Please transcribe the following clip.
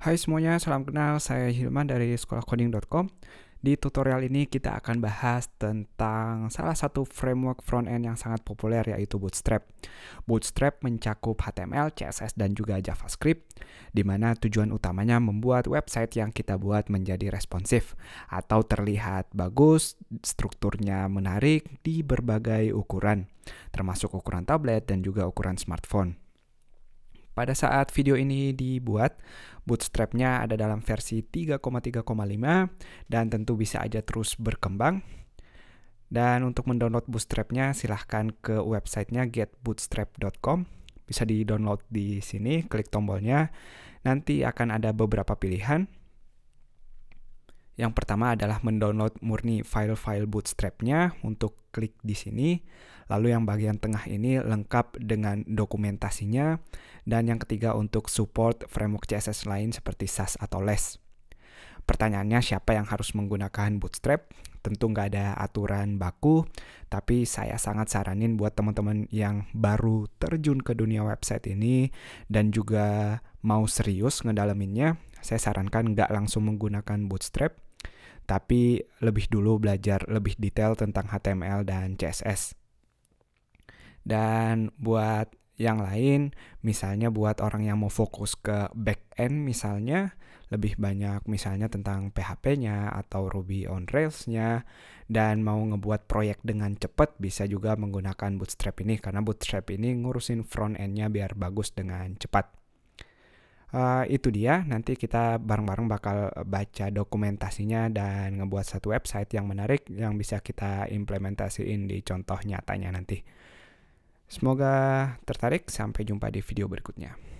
Hai semuanya, salam kenal. Saya Hilman dari sekolahcoding.com. Di tutorial ini kita akan bahas tentang salah satu framework front end yang sangat populer yaitu Bootstrap. Bootstrap mencakup HTML, CSS dan juga JavaScript di mana tujuan utamanya membuat website yang kita buat menjadi responsif atau terlihat bagus, strukturnya menarik di berbagai ukuran termasuk ukuran tablet dan juga ukuran smartphone. Pada saat video ini dibuat, Bootstrapnya ada dalam versi 3,3,5 dan tentu bisa aja terus berkembang. Dan untuk mendownload Bootstrapnya, silahkan ke websitenya getbootstrap.com. Bisa di-download di sini, klik tombolnya. Nanti akan ada beberapa pilihan yang pertama adalah mendownload murni file-file bootstrapnya untuk klik di sini. Lalu yang bagian tengah ini lengkap dengan dokumentasinya. Dan yang ketiga untuk support framework CSS lain seperti SAS atau LESS. Pertanyaannya siapa yang harus menggunakan Bootstrap? Tentu nggak ada aturan baku, tapi saya sangat saranin buat teman-teman yang baru terjun ke dunia website ini dan juga mau serius ngedaleminnya, saya sarankan nggak langsung menggunakan Bootstrap, tapi lebih dulu belajar lebih detail tentang HTML dan CSS. Dan buat yang lain, misalnya buat orang yang mau fokus ke back end, misalnya, lebih banyak misalnya tentang PHP-nya atau Ruby on Rails-nya, dan mau ngebuat proyek dengan cepat bisa juga menggunakan Bootstrap ini, karena Bootstrap ini ngurusin front end-nya biar bagus dengan cepat uh, itu dia nanti kita bareng-bareng bakal baca dokumentasinya dan ngebuat satu website yang menarik yang bisa kita implementasiin di contoh nyatanya nanti. Semoga tertarik, sampai jumpa di video berikutnya.